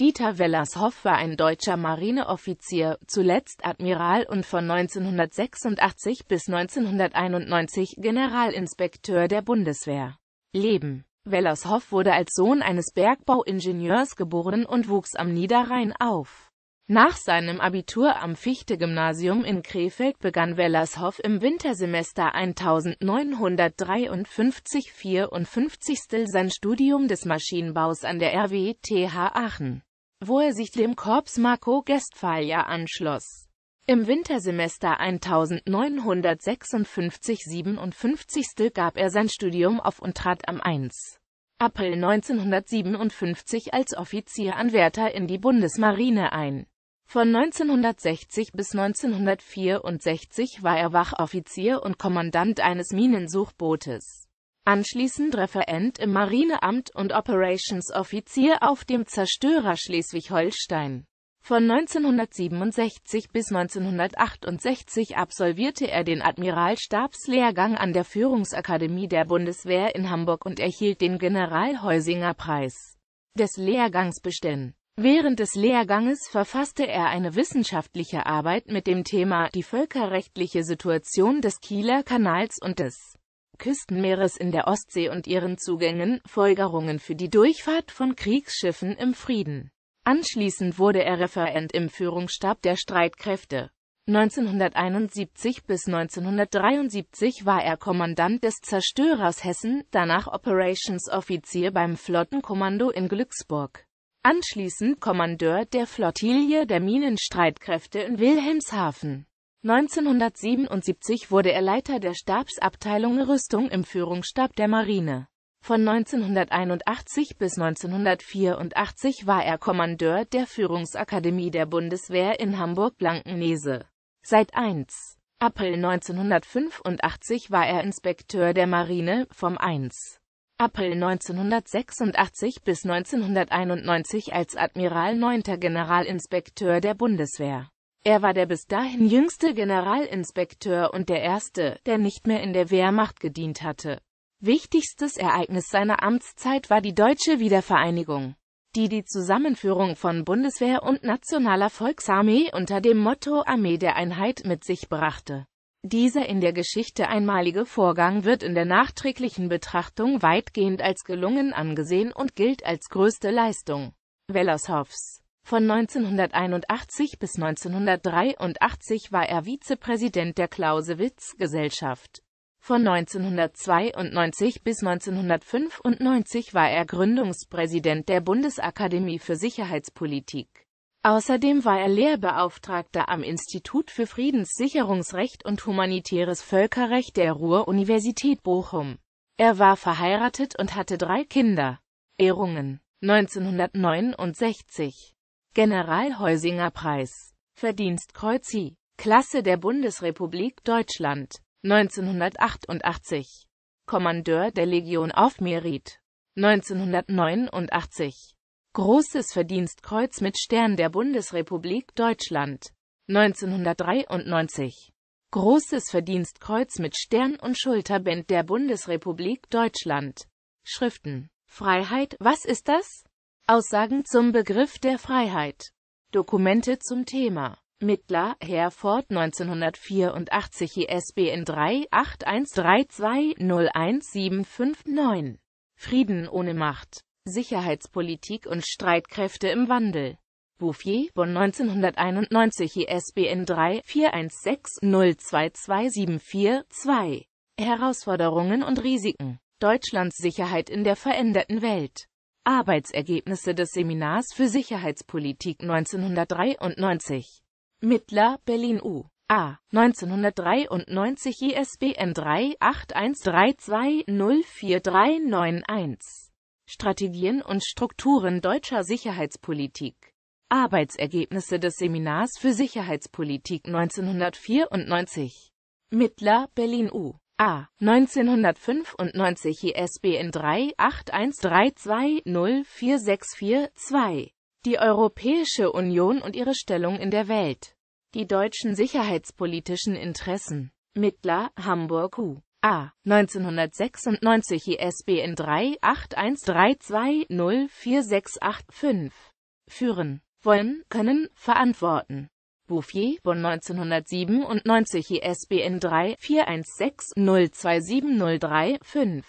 Dieter Wellershoff war ein deutscher Marineoffizier, zuletzt Admiral und von 1986 bis 1991 Generalinspekteur der Bundeswehr. Leben Wellershoff wurde als Sohn eines Bergbauingenieurs geboren und wuchs am Niederrhein auf. Nach seinem Abitur am Fichte-Gymnasium in Krefeld begann Wellershoff im Wintersemester 1953-54 sein Studium des Maschinenbaus an der RWTH Aachen wo er sich dem Korps Marco Guestphalia anschloss. Im Wintersemester 1956-57 gab er sein Studium auf und trat am 1. April 1957 als Offizieranwärter in die Bundesmarine ein. Von 1960 bis 1964 war er Wachoffizier und Kommandant eines Minensuchbootes anschließend Referent im Marineamt und Operations-Offizier auf dem Zerstörer Schleswig-Holstein. Von 1967 bis 1968 absolvierte er den Admiralstabslehrgang an der Führungsakademie der Bundeswehr in Hamburg und erhielt den General-Heusinger-Preis des Lehrgangs bestimmt. Während des Lehrganges verfasste er eine wissenschaftliche Arbeit mit dem Thema Die völkerrechtliche Situation des Kieler Kanals und des Küstenmeeres in der Ostsee und ihren Zugängen, Folgerungen für die Durchfahrt von Kriegsschiffen im Frieden. Anschließend wurde er Referent im Führungsstab der Streitkräfte. 1971 bis 1973 war er Kommandant des Zerstörers Hessen, danach Operationsoffizier beim Flottenkommando in Glücksburg. Anschließend Kommandeur der Flottille der Minenstreitkräfte in Wilhelmshaven. 1977 wurde er Leiter der Stabsabteilung Rüstung im Führungsstab der Marine. Von 1981 bis 1984 war er Kommandeur der Führungsakademie der Bundeswehr in Hamburg-Blankenese. Seit 1. April 1985 war er Inspekteur der Marine vom 1. April 1986 bis 1991 als Admiral 9. Generalinspekteur der Bundeswehr. Er war der bis dahin jüngste Generalinspekteur und der erste, der nicht mehr in der Wehrmacht gedient hatte. Wichtigstes Ereignis seiner Amtszeit war die deutsche Wiedervereinigung, die die Zusammenführung von Bundeswehr und Nationaler Volksarmee unter dem Motto Armee der Einheit mit sich brachte. Dieser in der Geschichte einmalige Vorgang wird in der nachträglichen Betrachtung weitgehend als gelungen angesehen und gilt als größte Leistung Wellershoffs. Von 1981 bis 1983 war er Vizepräsident der Clausewitz-Gesellschaft. Von 1992 bis 1995 war er Gründungspräsident der Bundesakademie für Sicherheitspolitik. Außerdem war er Lehrbeauftragter am Institut für Friedenssicherungsrecht und Humanitäres Völkerrecht der Ruhr-Universität Bochum. Er war verheiratet und hatte drei Kinder. Ehrungen 1969 Generalhäusinger Preis Verdienstkreuz I Klasse der Bundesrepublik Deutschland 1988 Kommandeur der Legion auf Merit 1989 Großes Verdienstkreuz mit Stern der Bundesrepublik Deutschland 1993 Großes Verdienstkreuz mit Stern und Schulterband der Bundesrepublik Deutschland Schriften Freiheit, was ist das? Aussagen zum Begriff der Freiheit. Dokumente zum Thema. Mittler, Herford 1984 ISBN 3-8132-01759. Frieden ohne Macht. Sicherheitspolitik und Streitkräfte im Wandel. Bouffier, Bonn 1991 ISBN 3-416-02274-2. Herausforderungen und Risiken Deutschlands Sicherheit in der veränderten Welt Arbeitsergebnisse des Seminars für Sicherheitspolitik 1993. Mittler, Berlin U. A. 1993 ISBN 3813204391. Strategien und Strukturen deutscher Sicherheitspolitik. Arbeitsergebnisse des Seminars für Sicherheitspolitik 1994. Mittler, Berlin U. A. 1995 ISBN 3-8132-04642. Die Europäische Union und ihre Stellung in der Welt. Die deutschen sicherheitspolitischen Interessen. Mittler, Hamburg U. A. 1996 ISBN 3-8132-04685. Führen, wollen, können, verantworten. Bouffier von 1997 ISBN 3-416-02703-5.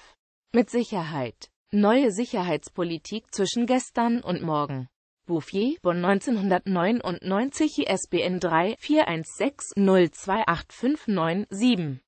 Mit Sicherheit. Neue Sicherheitspolitik zwischen gestern und morgen. Bouffier von 1999 ISBN 3-416-02859-7.